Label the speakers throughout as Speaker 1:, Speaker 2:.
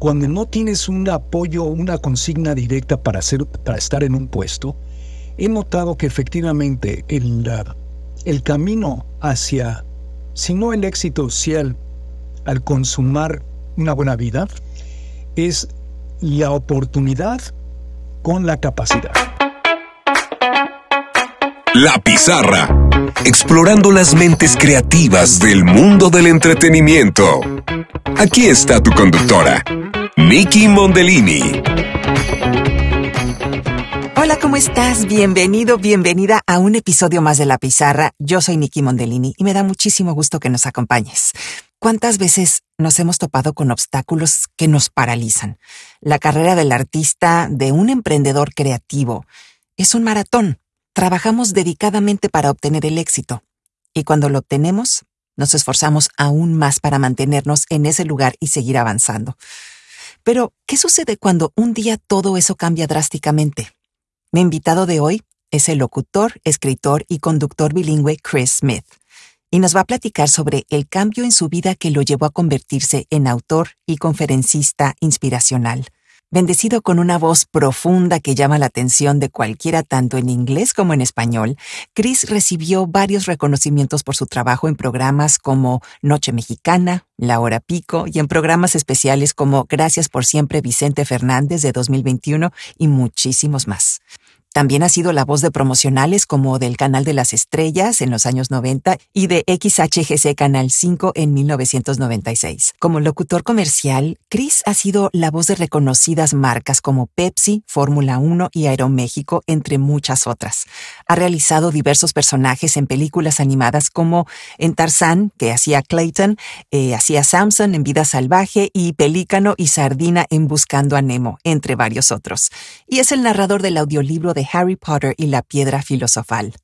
Speaker 1: cuando no tienes un apoyo, o una consigna directa para, para estar en un puesto, he notado que efectivamente el, el camino hacia, si no el éxito social, al consumar una buena vida, es la oportunidad con la capacidad. La pizarra explorando las mentes creativas del mundo del entretenimiento. Aquí está tu conductora, Nikki Mondellini.
Speaker 2: Hola, ¿cómo estás? Bienvenido, bienvenida a un episodio más de La Pizarra. Yo soy Nikki Mondellini y me da muchísimo gusto que nos acompañes. ¿Cuántas veces nos hemos topado con obstáculos que nos paralizan? La carrera del artista, de un emprendedor creativo, es un maratón Trabajamos dedicadamente para obtener el éxito, y cuando lo obtenemos, nos esforzamos aún más para mantenernos en ese lugar y seguir avanzando. Pero, ¿qué sucede cuando un día todo eso cambia drásticamente? Mi invitado de hoy es el locutor, escritor y conductor bilingüe Chris Smith, y nos va a platicar sobre el cambio en su vida que lo llevó a convertirse en autor y conferencista inspiracional bendecido con una voz profunda que llama la atención de cualquiera tanto en inglés como en español, Chris recibió varios reconocimientos por su trabajo en programas como Noche Mexicana, La Hora Pico y en programas especiales como Gracias por siempre Vicente Fernández de 2021 y muchísimos más. También ha sido la voz de promocionales como del Canal de las Estrellas en los años 90 y de XHGC Canal 5 en 1996. Como locutor comercial, Chris ha sido la voz de reconocidas marcas como Pepsi, Fórmula 1 y Aeroméxico, entre muchas otras. Ha realizado diversos personajes en películas animadas como en Tarzán, que hacía Clayton, eh, hacía Samson en Vida Salvaje y Pelícano y Sardina en Buscando a Nemo, entre varios otros. Y es el narrador del audiolibro de Harry Potter y la piedra filosofal.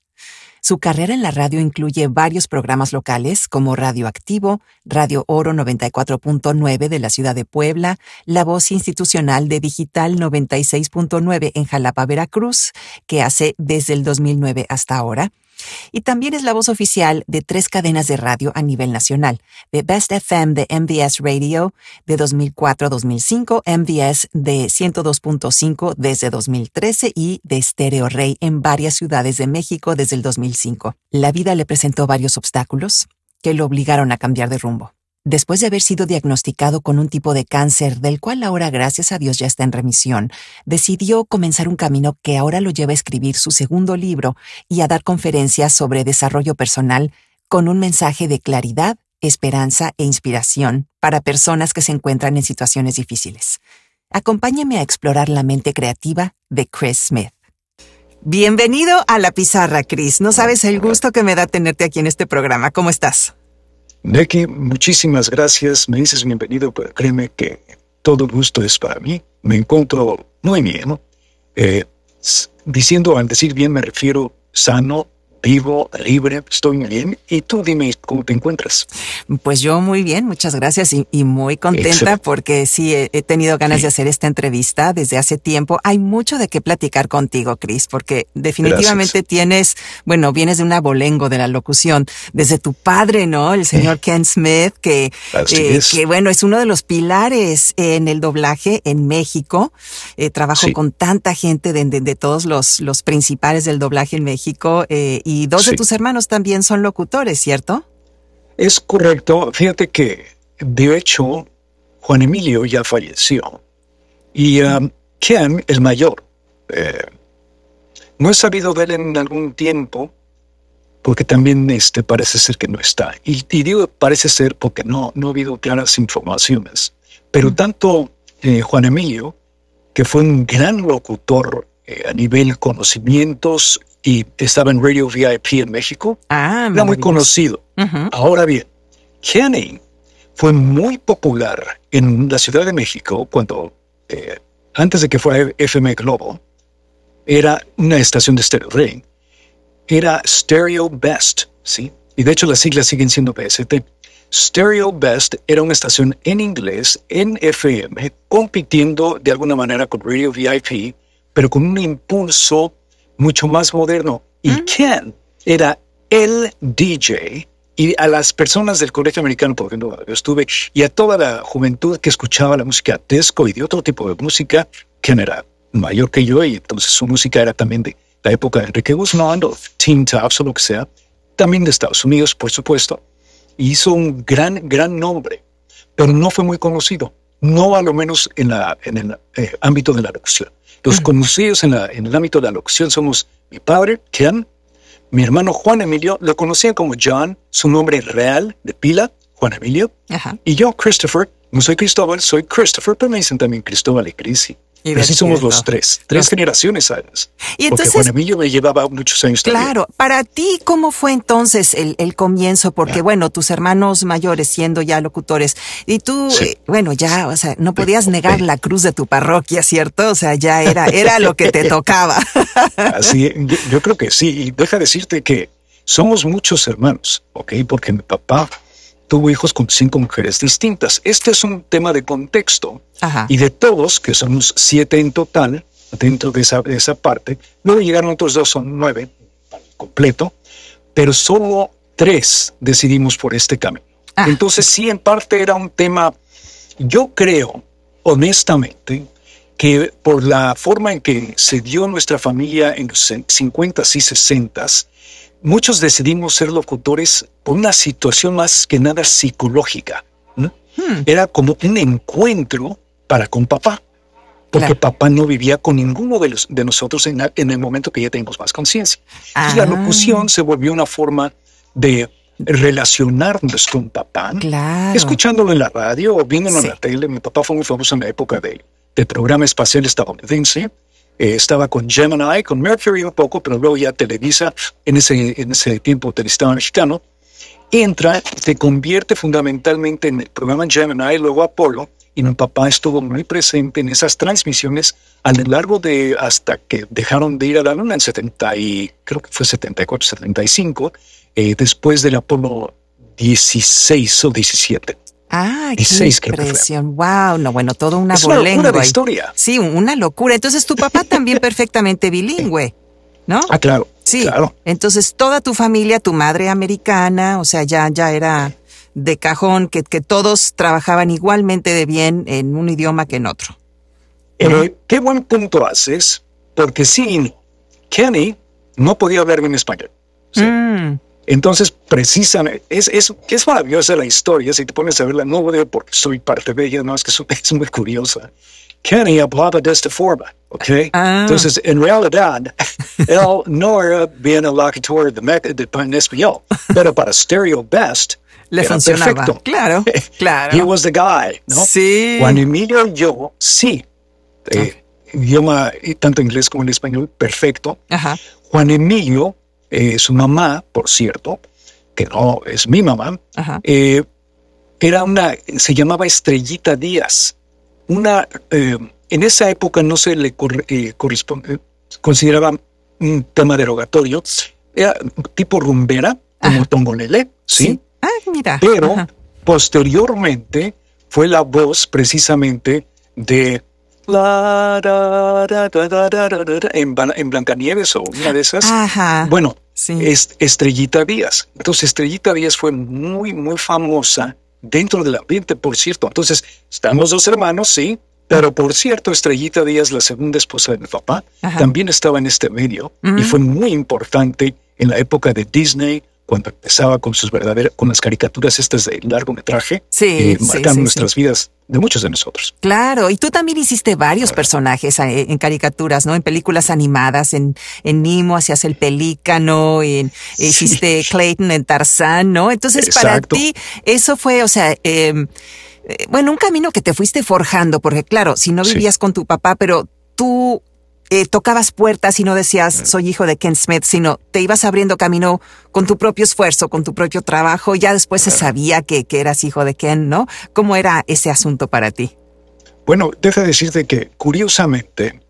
Speaker 2: Su carrera en la radio incluye varios programas locales como Radio Activo, Radio Oro 94.9 de la ciudad de Puebla, La Voz Institucional de Digital 96.9 en Jalapa, Veracruz, que hace desde el 2009 hasta ahora, y también es la voz oficial de tres cadenas de radio a nivel nacional, de Best FM de MBS Radio de 2004 a 2005, MBS de 102.5 desde 2013 y de Stereo Rey en varias ciudades de México desde el 2005. La vida le presentó varios obstáculos que lo obligaron a cambiar de rumbo después de haber sido diagnosticado con un tipo de cáncer del cual ahora gracias a Dios ya está en remisión, decidió comenzar un camino que ahora lo lleva a escribir su segundo libro y a dar conferencias sobre desarrollo personal con un mensaje de claridad, esperanza e inspiración para personas que se encuentran en situaciones difíciles. Acompáñeme a explorar la mente creativa de Chris Smith. Bienvenido a la pizarra, Chris. No sabes el gusto que me da tenerte aquí en este programa. ¿Cómo
Speaker 1: estás? que muchísimas gracias. Me dices bienvenido, pero créeme que todo gusto es para mí. Me encuentro muy bien. Eh, diciendo al decir bien me refiero sano, vivo, libre, estoy bien. Y tú dime cómo te encuentras.
Speaker 2: Pues yo muy bien, muchas gracias y, muy contenta
Speaker 1: porque sí,
Speaker 2: he, tenido ganas de hacer esta entrevista desde hace tiempo. Hay mucho de qué platicar contigo, Chris, porque definitivamente tienes, bueno, vienes de una bolengo de la locución, desde tu padre, ¿no? El señor Ken Smith, que, eh, que bueno, es uno de los pilares en el doblaje en México. Eh, trabajo con tanta gente de, todos los, principales del doblaje en México eh, dos de tus hermanos también son locutores, ¿cierto?
Speaker 1: Es correcto. Fíjate que, de hecho, Juan Emilio ya falleció. Y um, es el mayor, eh, no he sabido de él en algún tiempo, porque también este, parece ser que no está. Y, parece ser porque no, no ha habido claras informaciones. Pero tanto eh, Juan Emilio, que fue un gran locutor eh, a nivel conocimientos y estaba en Radio VIP en México. Ah, Era muy conocido. Ahora bien, Kenny fue muy popular en la Ciudad de México cuando, eh, antes de que fuera FM Globo, era una estación de Stereo Ring. Era Stereo Best, ¿sí? Y de hecho las siglas siguen siendo PST Stereo Best era una estación en inglés, en FM, compitiendo de alguna manera con Radio VIP, pero con un impulso mucho más moderno. Y Ken mm. era el DJ y a las personas del colegio americano, porque ejemplo, yo estuve, y a toda la juventud que escuchaba la música disco y de otro tipo de música, quien era mayor que yo y entonces su música era también de la época de Enrique Guzmán o Teen Tops o lo que sea, también de Estados Unidos, por supuesto. Hizo un gran, gran nombre, pero no fue muy conocido, no a lo menos en, la, en el eh, ámbito de la locución. Los conocidos en, el ámbito de la locución somos mi padre, Ken, mi hermano Juan Emilio, lo conocían como John, su nombre real de pila, Juan Emilio, y yo, Christopher, no pues soy Cristóbal, soy Christopher, pero me dicen también Cristóbal y Crisi. Y así somos los tres, tres generaciones años. Y entonces, mí yo me llevaba muchos años Claro,
Speaker 2: para ti, ¿cómo fue entonces el, comienzo? Porque, bueno, tus hermanos mayores siendo ya locutores, y tú, eh, bueno, ya, o sea, no podías negar la cruz de tu parroquia, ¿cierto? O sea, ya era, era lo que te tocaba.
Speaker 1: así, yo, yo creo que sí, y deja decirte que somos muchos hermanos, ¿ok? Porque mi papá tuvo hijos con cinco mujeres distintas. Este es un tema de contexto. Y de todos, que somos siete en total, dentro de esa, esa parte, luego llegaron otros dos, son nueve, completo, pero solo tres decidimos por este camino. Ah. Entonces, sí, en parte era un tema, yo creo, honestamente, que por la forma en que se dio nuestra familia en los 50s y 60s, muchos decidimos ser locutores por una situación más que nada psicológica. Hmm. Era como un encuentro para con papá, porque papá no vivía con ninguno de, los, de nosotros en, el momento que ya tenemos más conciencia. Entonces La ah. locución se volvió una forma de relacionarnos con papá, escuchándolo en la radio o viéndolo en la tele. Mi papá fue muy famoso en la época de, del programa espacial estadounidense eh, estaba con Gemini, con Mercury un poco, pero luego ya Televisa, en ese, en ese tiempo televisado mexicano, entra, se convierte fundamentalmente en el programa Gemini, luego Apolo, y mi papá estuvo muy presente en esas transmisiones a lo largo de hasta que dejaron de ir a la luna en 70 y creo que fue 74, 75, eh, después del Apolo 16 o 17.
Speaker 2: Ah, qué impresión. Wow, no, bueno, todo una es Una historia. Sí, una locura. Entonces tu papá también perfectamente bilingüe, ¿no? Ah, claro. Sí. Claro. Entonces toda tu familia, tu madre americana, o sea, ya, ya era de cajón que, todos trabajaban igualmente de bien en un idioma
Speaker 1: que en otro. qué buen punto haces, porque sin Kenny no podía hablar en español. ¿sí? Mm. Entonces, precisamente, es, es, es, maravillosa la historia, si te pones a verla, no voy a porque soy parte de ella, no, es que es, es muy curiosa. Kenny hablaba de esta forma, ¿ok? Ah. Entonces, en realidad, él no era bien el locutor de, de, en español, pero para Stereo Best,
Speaker 2: le era funcionaba.
Speaker 1: Claro, claro. He was the guy, ¿no? Sí. Juan Emilio yo, sí. Okay. Eh, idioma, eh, tanto inglés como en español, perfecto. Ajá. Juan Emilio eh, su mamá, por cierto, que no es mi mamá, eh, era una, se llamaba Estrellita Díaz. Una, eh, en esa época no se le consideraba un tema derogatorio, era tipo rumbera, como Tongolele, ¿sí?
Speaker 2: Ah, mira. Pero
Speaker 1: posteriormente fue la voz precisamente de en, Blancanieves o una de esas. Ajá. Bueno, es Estrellita Díaz. Entonces, Estrellita Díaz fue muy, muy famosa dentro del ambiente, por cierto. Entonces, estamos dos hermanos, sí, pero por cierto, Estrellita Díaz, la segunda esposa de mi papá, también estaba en este medio y fue muy importante en la época de Disney, cuando empezaba con sus verdaderas, con las caricaturas estas de largometraje, sí, eh, marcando nuestras vidas de muchos de nosotros.
Speaker 2: Claro, y tú también hiciste varios ah. personajes eh, en caricaturas, ¿no? En películas animadas, en, en Nimo hacías el pelícano, en, eh, hiciste Clayton en Tarzán, ¿no? Entonces, para ti, eso fue, o sea, em, bueno, un camino que te fuiste forjando, porque claro, si no vivías con tu papá, pero tú eh, tocabas puertas y no decías soy hijo de Ken Smith, sino te ibas abriendo camino con tu propio esfuerzo, con tu propio trabajo. Ya después se sabía que, que eras hijo de Ken, ¿no? ¿Cómo era ese asunto para ti?
Speaker 1: Bueno, deja decirte que curiosamente,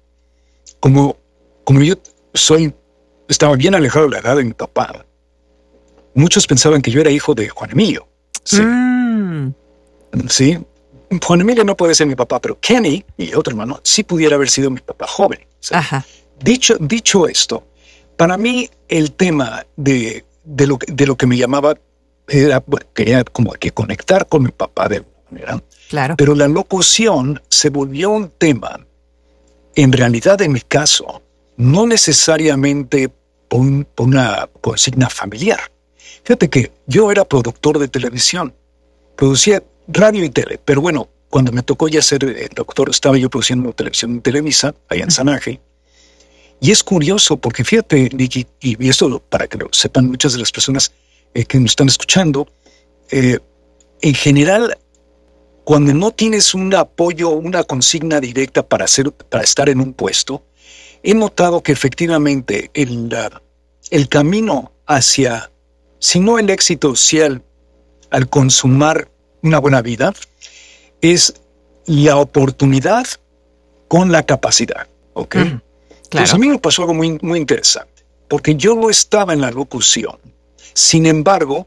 Speaker 1: como, como yo soy, estaba bien alejado de la edad de mi papá, muchos pensaban que yo era hijo de Juan Emilio. Sí. Mm. Sí, Juan Emilio no puede ser mi papá, pero Kenny, y otro hermano, sí pudiera haber sido mi papá joven. Dicho, dicho esto, para mí el tema de, lo, de lo que me llamaba era, quería como que conectar con mi papá de alguna manera. Claro. Pero la locución se volvió un tema, en realidad en mi caso, no necesariamente una consigna familiar. Fíjate que yo era productor de televisión, producía radio y tele, pero bueno, cuando me tocó ya ser eh, doctor, estaba yo produciendo televisión en Televisa, allá en Sanaje, Y es curioso, porque fíjate, y esto para que lo sepan muchas de las personas eh, que nos están escuchando, eh, en general, cuando no tienes un apoyo, una consigna directa para, hacer, para estar en un puesto, he notado que efectivamente el, el camino hacia, si no el éxito social, al consumar una buena vida es la oportunidad con la capacidad. ¿Ok? claro. a mí me pasó algo muy, muy interesante, porque yo no estaba en la locución. Sin embargo,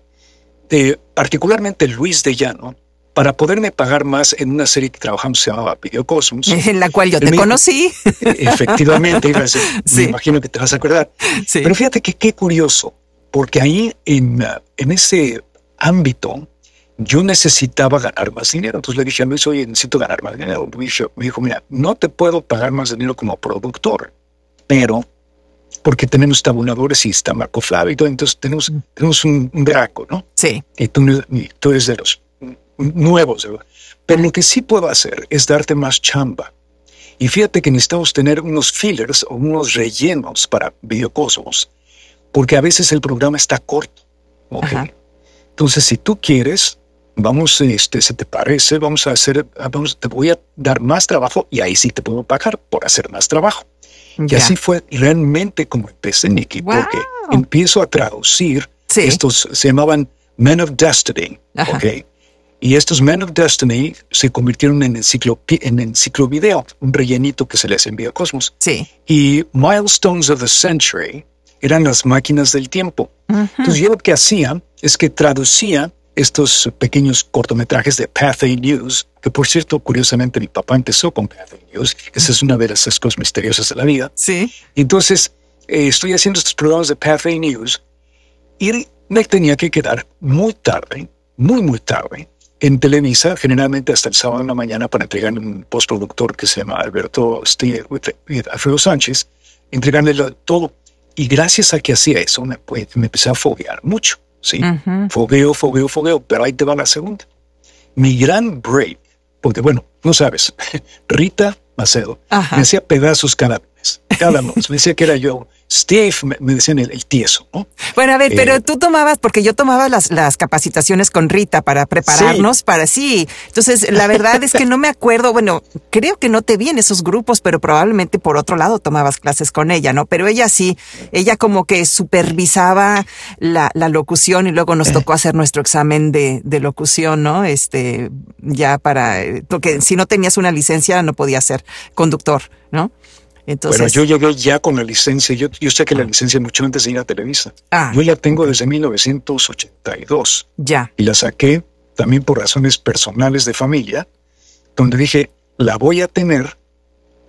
Speaker 1: de, eh, particularmente Luis de Llano, para poderme pagar más en una serie que trabajamos se llamaba Videocosmos. En la cual yo te conocí. E-, efectivamente, sí. me imagino que te vas a acordar. Sí. Pero fíjate que qué curioso, porque ahí en, en ese ámbito yo necesitaba ganar más dinero. Entonces le dije a Luis, oye, necesito ganar más dinero. Me dijo, mira, no te puedo pagar más dinero como productor, pero porque tenemos tabuladores y está Marco Flavio entonces tenemos, tenemos un, un ¿no? Sí. Y tú, eres de los nuevos. Pero lo que sí puedo hacer es darte más chamba. Y fíjate que necesitamos tener unos fillers o unos rellenos para Videocosmos, porque a veces el programa está corto. ¿okay? Entonces, si tú quieres, vamos, este, ¿se te parece? Vamos a hacer, ah, vamos, te voy a dar más trabajo y ahí sí te puedo pagar por hacer más trabajo. Y así fue realmente como empecé, Nicky, porque empiezo a traducir. Estos se llamaban Men of Destiny, Y estos Men of Destiny se convirtieron en, enciclo, en enciclovideo, un rellenito que se les envía a Cosmos. Sí. Y Milestones of the Century eran las máquinas del tiempo.
Speaker 2: Entonces yo
Speaker 1: lo que hacía es que traducía estos pequeños cortometrajes de Pathé News, que por cierto, curiosamente, mi papá empezó con Pathé News. Esa es una de las cosas misteriosas de la vida. Sí. Entonces, eh, estoy haciendo estos programas de Pathé News y me tenía que quedar muy tarde, muy, muy tarde, en Televisa, generalmente hasta el sábado en la mañana, para entregar un postproductor que se llama Alberto y Alfredo Sánchez, entregarle todo. Y gracias a que hacía eso, me, pues, me empecé a foguear mucho. ¿sí? Fogueo, fogueo, fogueo, pero ahí te va la segunda. Mi gran break, porque bueno, no sabes, Rita Macedo me hacía pedazos cada me decía que era yo. Steve, me decían el, tieso, ¿no?
Speaker 2: Bueno, a ver, pero eh, tú tomabas, porque yo tomaba las, las capacitaciones con Rita para prepararnos para sí. Entonces, la verdad es que no me acuerdo, bueno, creo que no te vi en esos grupos, pero probablemente por otro lado tomabas clases con ella, ¿no? Pero ella sí, ella como que supervisaba la, locución y luego nos eh. tocó hacer nuestro examen de, de locución, ¿no? Este, ya para, eh, porque si no tenías una licencia no podías ser conductor, ¿no? bueno, yo
Speaker 1: llegué ya con la licencia. Yo, sé que la ah. licencia mucho antes de ir a Televisa. Ah, yo la tengo desde 1982. Ya. Y la saqué también por razones personales de familia, donde dije, la voy a tener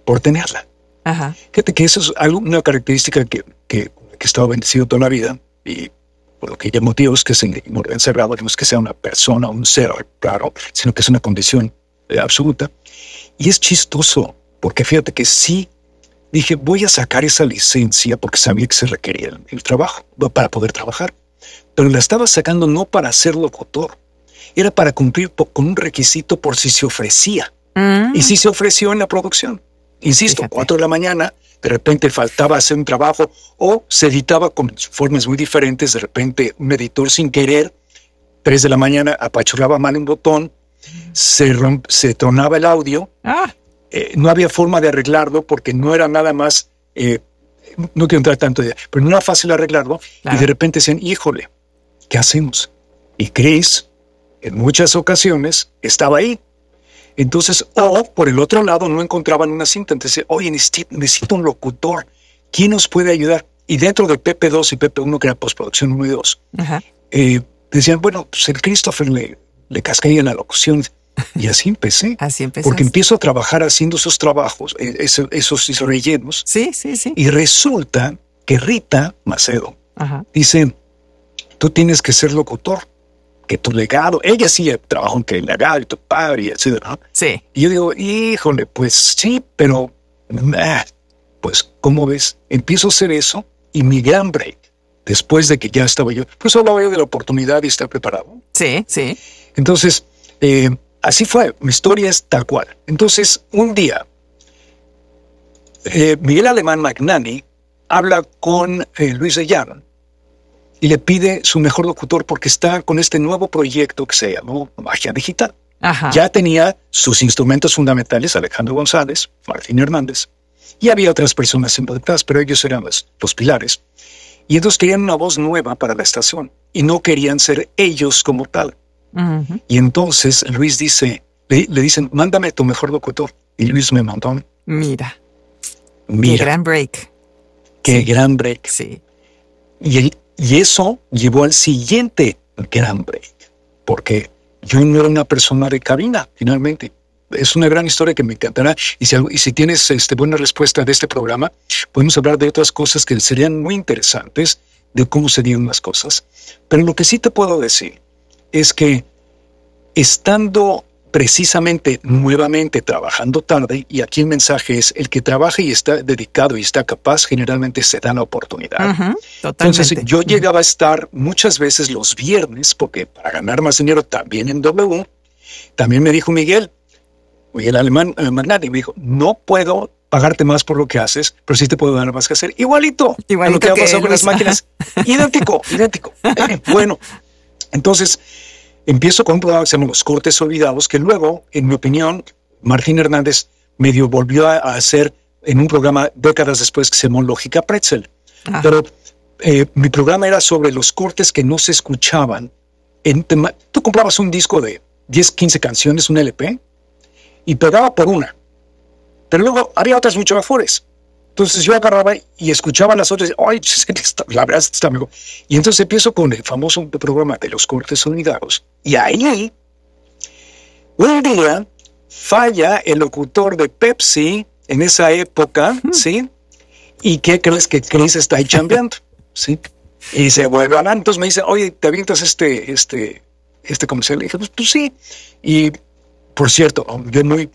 Speaker 1: por tenerla. Ajá. Fíjate que eso es algo, una característica que, que, que he estado bendecido toda la vida y por lo que hay motivos que se me digamos cerrado, no que sea una persona, un ser, claro, sino que es una condición eh, absoluta. Y es chistoso, porque fíjate que sí dije, voy a sacar esa licencia porque sabía que se requería el, trabajo, para poder trabajar. Pero la estaba sacando no para ser locutor, era para cumplir con un requisito por si se ofrecía.
Speaker 2: Mm. Y si
Speaker 1: se ofreció en la producción. Insisto, 4 cuatro de la mañana, de repente faltaba hacer un trabajo o se editaba con formas muy diferentes. De repente, un editor sin querer, tres de la mañana, apachurraba mal un botón, se, se tronaba el audio. Ah. Eh, no había forma de arreglarlo porque no era nada más, eh, no quiero entrar tanto, de, pero no era fácil arreglarlo. Y de repente decían, híjole, ¿qué hacemos? Y Chris, en muchas ocasiones, estaba ahí. Entonces, o por el otro lado, no encontraban una cinta. Entonces, oye, necesito un locutor. ¿Quién nos puede ayudar? Y dentro del PP2 y PP1, que era postproducción 1 y 2, eh, decían, bueno, pues el Christopher le, le en la locución. Y así empecé. así empecé. Porque empiezo a trabajar haciendo esos trabajos, eh, esos, rellenos. Sí, sí, sí. Y resulta que Rita Macedo dice, tú tienes que ser locutor, que tu legado, ella sí trabajó en que y tu padre, y así, Sí. Y yo digo, híjole, pues sí, pero, eh, pues, ¿cómo ves? Empiezo a hacer eso y mi gran break, después de que ya estaba yo, pues hablaba yo de la oportunidad y estar preparado.
Speaker 2: Sí, sí.
Speaker 1: Entonces, eh, Así fue, mi historia es tal cual. Entonces, un día, eh, Miguel Alemán Magnani habla con eh, Luis de y le pide su mejor locutor porque está con este nuevo proyecto que se llamó Magia Digital. Ya tenía sus instrumentos fundamentales, Alejandro González, Martín Hernández, y había otras personas involucradas, pero ellos eran los, los pilares. Y ellos querían una voz nueva para la estación y no querían ser ellos como tal. Y entonces Luis dice, le, dicen, mándame tu mejor locutor. Y Luis me mandó. Mira. Mira. gran break. Qué gran break. Sí. Y, y eso llevó al siguiente gran break. Porque yo no era una persona de cabina, finalmente. Es una gran historia que me encantará. Y si, y si tienes este, buena respuesta de este programa, podemos hablar de otras cosas que serían muy interesantes, de cómo se dieron las cosas. Pero lo que sí te puedo decir es que estando precisamente nuevamente trabajando tarde, y aquí el mensaje es, el que trabaja y está dedicado y está capaz, generalmente se da la oportunidad. Entonces, yo llegaba a estar muchas veces los viernes, porque para ganar más dinero también en W, también me dijo Miguel, Miguel Alemán, Alemán me dijo, no puedo pagarte más por lo que haces, pero sí te puedo dar más que hacer. Igualito, Igualito a lo que, ha pasado con las máquinas. idéntico, idéntico. Eh, bueno, entonces, empiezo con un programa que se llama Los Cortes Olvidados, que luego, en mi opinión, Martín Hernández medio volvió a hacer en un programa décadas después que se llamó Lógica Pretzel. Ah. Pero eh, mi programa era sobre los cortes que no se escuchaban. tú comprabas un disco de 10, 15 canciones, un LP, y pegaba por una. Pero luego había otras mucho mejores. Entonces yo agarraba y escuchaba las otras, ay, la verdad está amigo. Y entonces empiezo con el famoso programa de los cortes unidados. Y ahí, un día, falla el locutor de Pepsi en esa época, ¿sí? ¿Y qué crees que Chris está ahí chambeando? ¿Sí? Y se vuelve a Entonces me dice, oye, ¿te avientas este, este, este comercial? Le dije, pues, pues, sí. Y, por cierto, yo muy,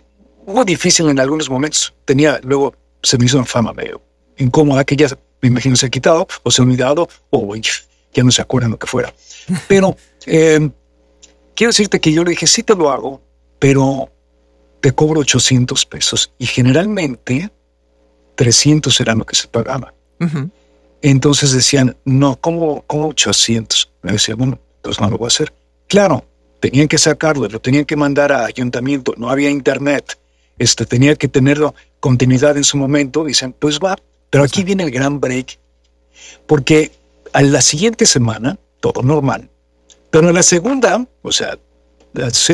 Speaker 1: muy difícil en algunos momentos. Tenía luego se me hizo una fama medio incómoda que ya, me imagino, se ha quitado o se ha olvidado o ya no se acuerdan lo que fuera. Pero eh, quiero decirte que yo le dije, sí te lo hago, pero te cobro 800 pesos y generalmente 300 era lo que se pagaba. Entonces decían, no, ¿cómo, 800? Me decía, bueno, entonces no lo voy a hacer. Claro, tenían que sacarlo, lo tenían que mandar a ayuntamiento, no había internet, este, tenía que tenerlo continuidad en su momento, dicen, pues va, pero aquí viene el gran break, porque a la siguiente semana, todo normal, pero en la segunda, o sea,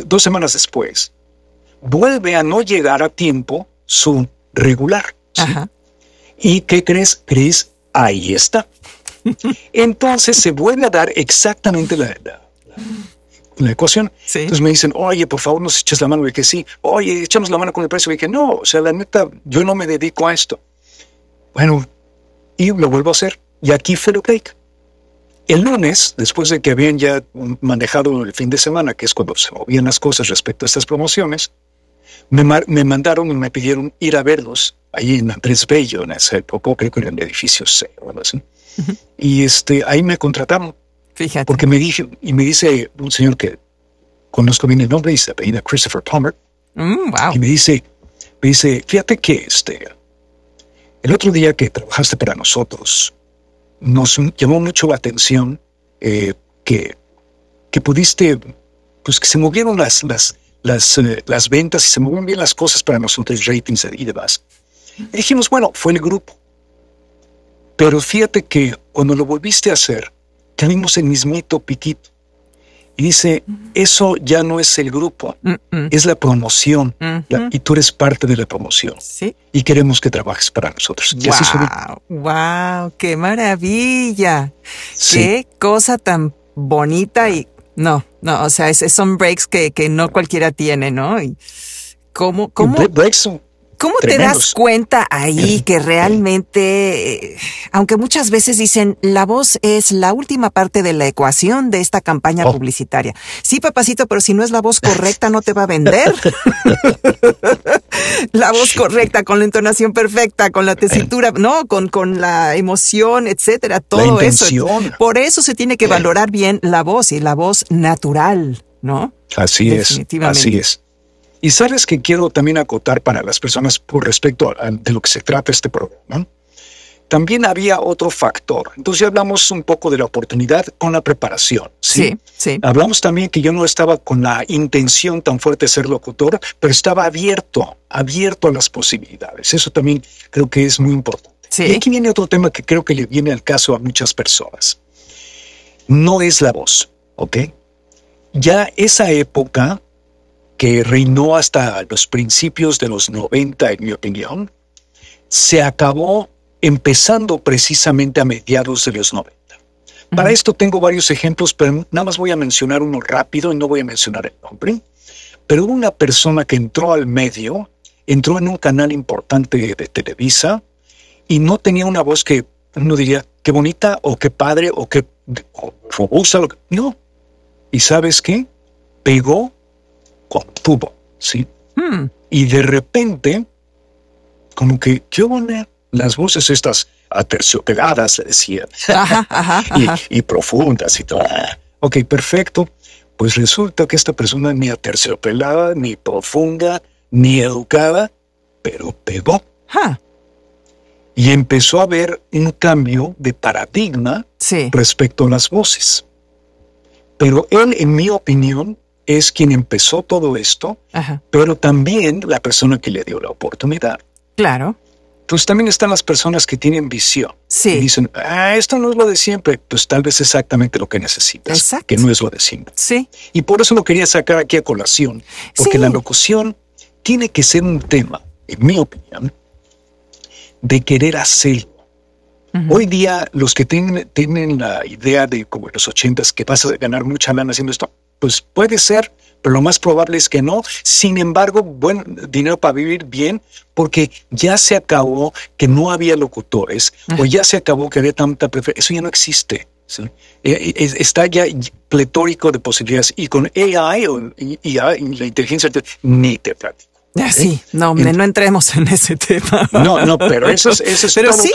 Speaker 1: dos semanas después, vuelve a no llegar a tiempo su regular. ¿Y qué crees, Cris? Ahí está. Entonces se vuelve a dar exactamente la, la, la ecuación. Entonces me dicen, oye, por favor, nos echas la mano. Y que sí, oye, echamos la mano con el precio. Y que no, o sea, la neta, yo no me dedico a esto. Bueno, y lo vuelvo a hacer. Y aquí fue lo que El lunes, después de que habían ya manejado el fin de semana, que es cuando se movían las cosas respecto a estas promociones, me, me mandaron y me pidieron ir a verlos ahí en Andrés Bello, en ese poco, creo que en el edificio C o algo así. Y este, ahí me contrataron porque me dije, y me dice un señor que conozco bien el nombre dice se apellida Christopher Palmer. Mm, y me dice, me dice, fíjate que este, el otro día que trabajaste para nosotros, nos llamó mucho la atención eh, que, que pudiste, pues que se movieron las, las, las, eh, las ventas y se movieron bien las cosas para nosotros, ratings y demás. Y dijimos, bueno, fue el grupo. Pero fíjate que cuando lo volviste a hacer, Salimos el mismito Piquito. Y dice, eso ya no es el grupo, es la promoción. y tú eres parte de la promoción. Y queremos que trabajes para nosotros.
Speaker 2: Wow, qué maravilla. Qué cosa tan bonita y no, no, o sea, son breaks que, no cualquiera tiene, ¿no? Y cómo, cómo. Breaks ¿Cómo te das cuenta ahí que realmente, eh, aunque muchas veces dicen, la voz es la última parte de la ecuación de esta campaña oh. publicitaria? Sí, papacito, pero si no es la voz correcta, no te va a vender. la voz correcta, con la entonación perfecta, con la tesitura, eh. no, con, con la emoción, etcétera, todo eso. Por eso se tiene que eh. valorar bien la voz y la voz natural,
Speaker 1: ¿no? Así es, así es. Y sabes que quiero también acotar para las personas por respecto a, de lo que se trata este programa. También había otro factor. Entonces hablamos un poco de la oportunidad con la preparación. ¿sí? sí, Hablamos también que yo no estaba con la intención tan fuerte de ser locutor, pero estaba abierto, abierto a las posibilidades. Eso también creo que es muy importante. Y aquí viene otro tema que creo que le viene al caso a muchas personas. No es la voz, ¿ok? Ya esa época que reinó hasta los principios de los 90, en mi opinión, se acabó empezando precisamente a mediados de los 90. Para esto tengo varios ejemplos, pero nada más voy a mencionar uno rápido y no voy a mencionar el nombre. Pero una persona que entró al medio, entró en un canal importante de Televisa y no tenía una voz que uno diría, qué bonita o qué padre o qué robusta. No. ¿Y sabes qué? Pegó tuvo ¿sí? Hmm. Y de repente, como que, ¿qué onda? Las voces estas aterciopeladas, se decían, Y, profundas y todo. Ok, perfecto. Pues resulta que esta persona ni aterciopelada, ni profunda, ni educada, pero pegó. Y empezó a haber un cambio de paradigma respecto a las voces. Pero él, en mi opinión, es quien empezó todo esto, pero también la persona que le dio la oportunidad. Claro. Pues también están las personas que tienen visión. Sí. Y dicen, ah, esto no es lo de siempre. Pues tal vez exactamente lo que necesitas. Exacto. Que no es lo de siempre. Sí. Y por eso lo quería sacar aquí a colación, porque la locución tiene que ser un tema, en mi opinión, de querer hacerlo. Hoy día, los que tienen, tienen la idea de, como en los ochentas, que vas a ganar mucha lana haciendo esto, pues puede ser, pero lo más probable es que no. Sin embargo, buen dinero para vivir bien, porque ya se acabó que no había locutores ah. o ya se acabó que había tanta preferencia. Eso ya no existe. Eh, eh, está ya pletórico de posibilidades y con AI o y, la inteligencia artificial, ni te platico.
Speaker 2: Ah, ¿Eh? Sí, no, no entremos en ese tema. No, no, pero eso es, eso pero sí,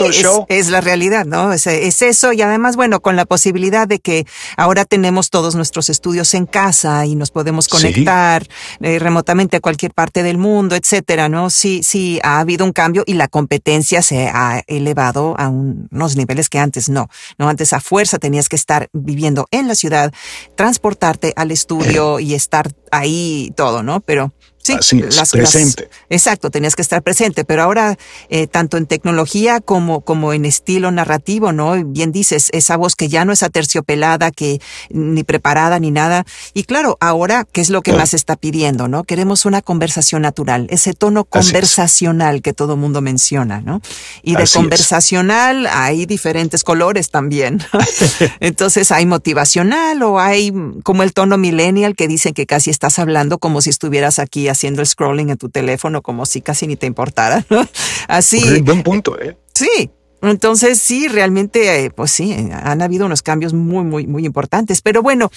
Speaker 2: Es, la realidad, ¿no? Es, eso y además, bueno, con la posibilidad de que ahora tenemos todos nuestros estudios en casa y nos podemos conectar eh, remotamente a cualquier parte del mundo, etcétera, ¿no? Sí, sí, ha habido un cambio y la competencia se ha elevado a unos niveles que antes no, ¿no? Antes a fuerza tenías que estar viviendo en la ciudad, transportarte al estudio eh. y estar ahí todo, ¿no? Pero Sí, las, presente. exacto, tenías que estar presente, pero ahora eh, tanto en tecnología como, como en estilo narrativo, ¿no? Bien dices, esa voz que ya no es aterciopelada, que ni preparada ni nada. Y claro, ahora, ¿qué es lo que más está pidiendo, ¿no? Queremos una conversación natural, ese tono conversacional que todo mundo menciona, ¿no? Y de conversacional hay diferentes colores también. Entonces hay motivacional o hay mm, como el tono millennial que dicen que casi estás hablando como si estuvieras aquí haciendo el scrolling en tu teléfono como si casi ni te importara, Así. buen punto, ¿eh? Sí. Entonces, sí, realmente, eh, pues sí, han habido unos cambios muy, muy, muy importantes. Pero bueno,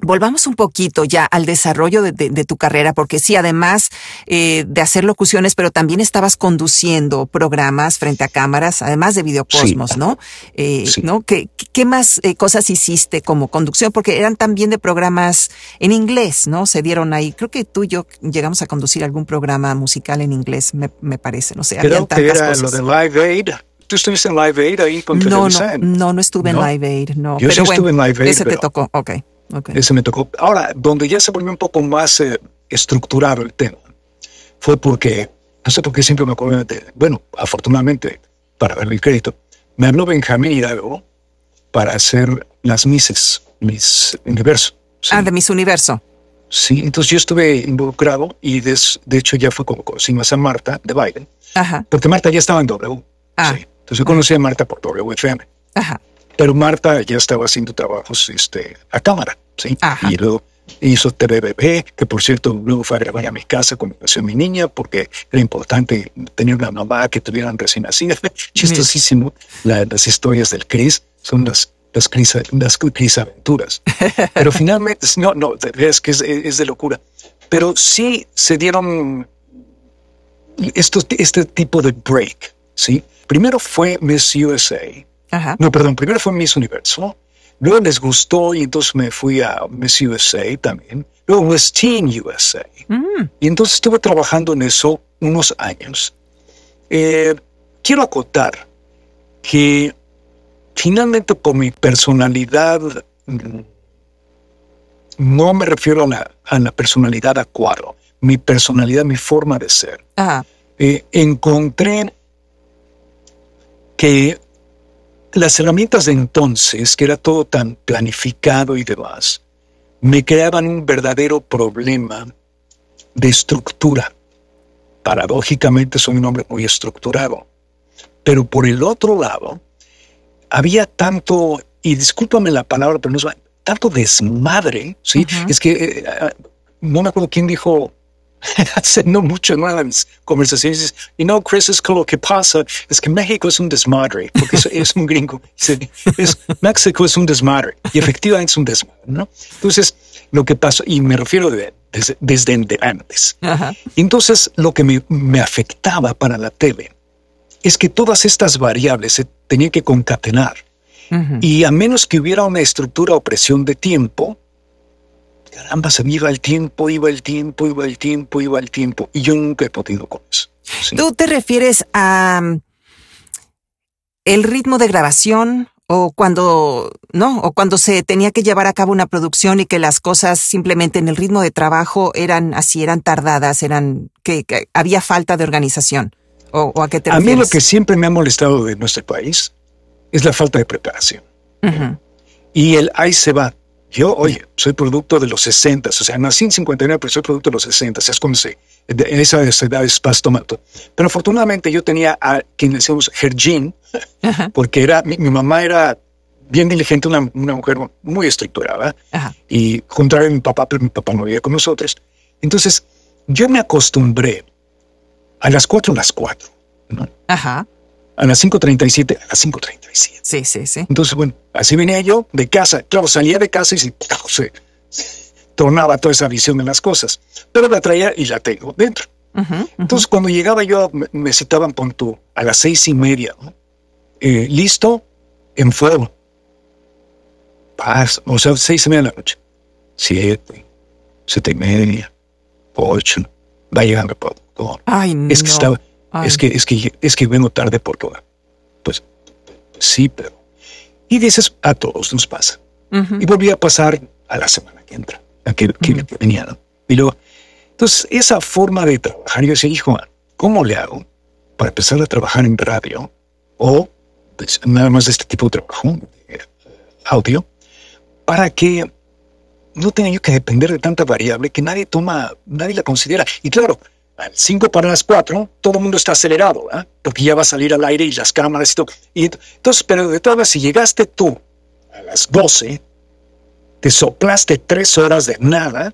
Speaker 2: Volvamos un poquito ya al desarrollo de, tu carrera, porque sí, además eh, de hacer locuciones, pero también estabas conduciendo programas frente a cámaras, además de Videocosmos, ¿no? Eh, ¿no? ¿Qué, qué más eh, cosas hiciste como conducción? Porque eran también de programas en inglés, ¿no? Se dieron ahí. Creo que tú y yo llegamos a conducir algún programa musical en inglés, me, me parece. No sé, Creo que era lo de
Speaker 1: Live Aid. ¿Tú estuviste en Live Aid ahí con no, no,
Speaker 2: no, no, estuve en Live Aid, no. Yo estuve en Live Aid. Ese te tocó,
Speaker 1: ok. Ese me tocó. Ahora, donde ya se volvió un poco más eh, estructurado el tema, fue porque, no sé por qué siempre me acuerdo, de, bueno, afortunadamente, para darle el crédito, me habló Benjamín Hidalgo para hacer las Misses, mis Universo. Ah, de mis Universo. Sí, entonces yo estuve involucrado y de hecho ya fue como más a Marta de Biden, Ajá. porque Marta ya estaba en W. Ah. Entonces yo conocí a Marta por WFM. Ajá. Pero Marta ya estaba haciendo trabajos este, a cámara. Y luego hizo TVB, que por cierto luego fue a grabar a mi casa cuando mi niña, porque era importante tener una mamá que tuvieran recién nacida. Chistosísimo. las historias del Cris son las las, cris, las aventuras Pero finalmente, no, no, es que es, es de locura. Pero sí se dieron estos, este tipo de break, ¿sí? Primero fue Miss USA. No, perdón, primero fue Miss Universo Luego les gustó y entonces me fui a Miss USA también. Luego Miss Teen USA. Mm. Y entonces estuve trabajando en eso unos años. Eh, quiero acotar que finalmente con mi personalidad, mm, no me refiero a la, a la personalidad acuaro, mi personalidad, mi forma de ser. Eh, encontré que las herramientas de entonces, que era todo tan planificado y demás, me creaban un verdadero problema de estructura. Paradójicamente soy un hombre muy estructurado, pero por el otro lado, había tanto, y discúlpame la palabra, pero no es tanto desmadre, ¿sí? Es que eh, ah, no me acuerdo quién dijo no mucho nada en mis conversaciones. Y no, Chris, es que lo que pasa es que México es un desmadre, porque es un gringo. Es, México es un desmadre y efectivamente es un desmadre, ¿no? Entonces, lo que pasó, y me refiero desde, antes. Entonces, lo que me, me afectaba para la tele es que todas estas variables se tenían que concatenar. Y a menos que hubiera una estructura o presión de tiempo, caramba, se me iba el tiempo, iba el tiempo, iba el tiempo, iba el tiempo. Y yo nunca he podido con eso.
Speaker 2: ¿Tú te refieres a mm, el ritmo de grabación o cuando no o cuando se tenía que llevar a cabo una producción y que las cosas simplemente en el ritmo de trabajo eran así eran tardadas eran que, había falta de organización o, a qué te a mí lo que
Speaker 1: siempre me ha molestado de nuestro país es la falta de preparación y el ahí se va yo, oye, soy producto de los 60, o sea, nací en 59, pero soy producto de los 60, es como si en esa edad es pasto mato. Pero afortunadamente yo tenía a quien le decíamos porque era, mi, mamá era bien diligente, una, mujer muy estructurada, y contrario a mi papá, pero mi papá no vivía con nosotros. Entonces, yo me acostumbré a las cuatro a las cuatro, ¿no? Ajá. A las 5.37, a las 5.37. Sí, sí, sí. Entonces, bueno, así venía yo de casa. Claro, salía de casa y se, tornaba toda esa visión de las cosas. Pero la traía y la tengo dentro. Entonces, cuando llegaba yo, me, citaban con tú a las seis y media. Eh, listo, en fuego. Paz, o sea, seis y media de la noche. Siete, siete y media, ocho. Va llegando. Ay, no. Es que estaba es que, es que, es que vengo tarde por toda. Pues sí, pero. Y dices, a todos nos pasa. Y volví a pasar a la semana que entra, a que, venía, Y luego, entonces, esa forma de trabajar, yo decía, hijo, ¿cómo le hago para empezar a trabajar en radio o pues, nada más de este tipo de trabajo, audio, para que no tenga yo que depender de tanta variable que nadie toma, nadie la considera? Y claro, al 5 para las 4, todo el mundo está acelerado, ¿ah? porque ya va a salir al aire y las cámaras y todo. Y entonces, pero de todas si llegaste tú a las 12, te soplaste tres horas de nada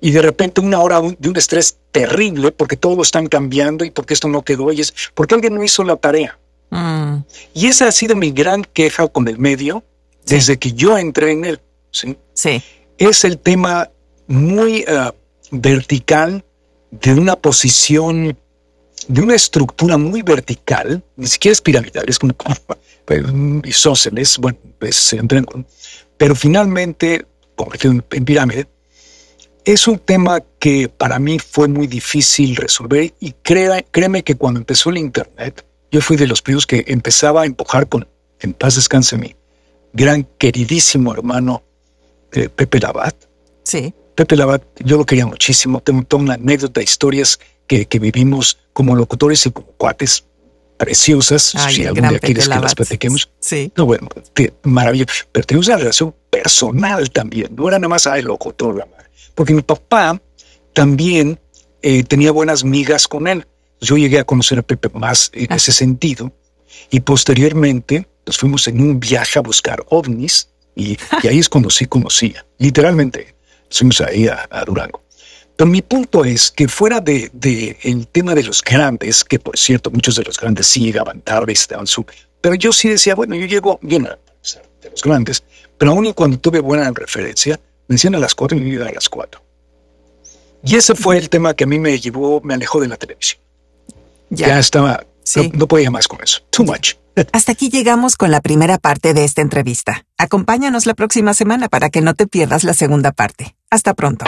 Speaker 1: y de repente una hora de un estrés terrible porque todo lo están cambiando y porque esto no quedó y es porque alguien no hizo la tarea. Mm. Y esa ha sido mi gran queja con el medio desde que yo entré en él. Sí. Es el tema muy ah, vertical de una posición, de una estructura muy vertical, ni siquiera es piramidal, es como pues, isóceles, bueno, pues, pero finalmente convertido en pirámide, es un tema que para mí fue muy difícil resolver y créeme que cuando empezó el Internet, yo fui de los primeros que empezaba a empujar con, en paz descanse mi gran queridísimo hermano eh, Pepe Labat. Sí. Pepe Labat, yo lo quería muchísimo. Tengo toda una anécdota, historias que, que vivimos como locutores y como cuates preciosas. si algún día quieres que las platiquemos. Sí. No, bueno, maravilloso. Pero tenemos una relación personal también. No era nada más, ay, locutor, Porque mi papá también eh, tenía buenas migas con él. Yo llegué a conocer a Pepe más en ah. ese sentido. Y posteriormente nos fuimos en un viaje a buscar ovnis y, y ahí es cuando sí conocía, literalmente ahí a Durango. Pero mi punto es que fuera del de, el tema de los grandes, que por cierto muchos de los grandes sí llegaban tarde, estaban su... Pero yo sí decía, bueno, yo llego bien a, los grandes, pero aún cuando tuve buena referencia, me decían a las cuatro y me iba a las cuatro. Y ese fue el tema que a mí me llevó, me alejó de la televisión.
Speaker 2: Ya, estaba, no, no podía más con eso. Too much. Hasta aquí llegamos con la primera parte de esta entrevista. Acompáñanos la próxima semana para que no te pierdas la segunda parte. Hasta pronto.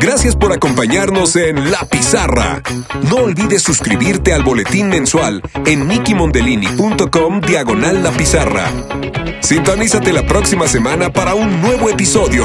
Speaker 1: Gracias por acompañarnos en La Pizarra. No olvides suscribirte al boletín mensual en nickymondelini.com diagonal La Pizarra. Sintonízate la próxima semana para un nuevo episodio.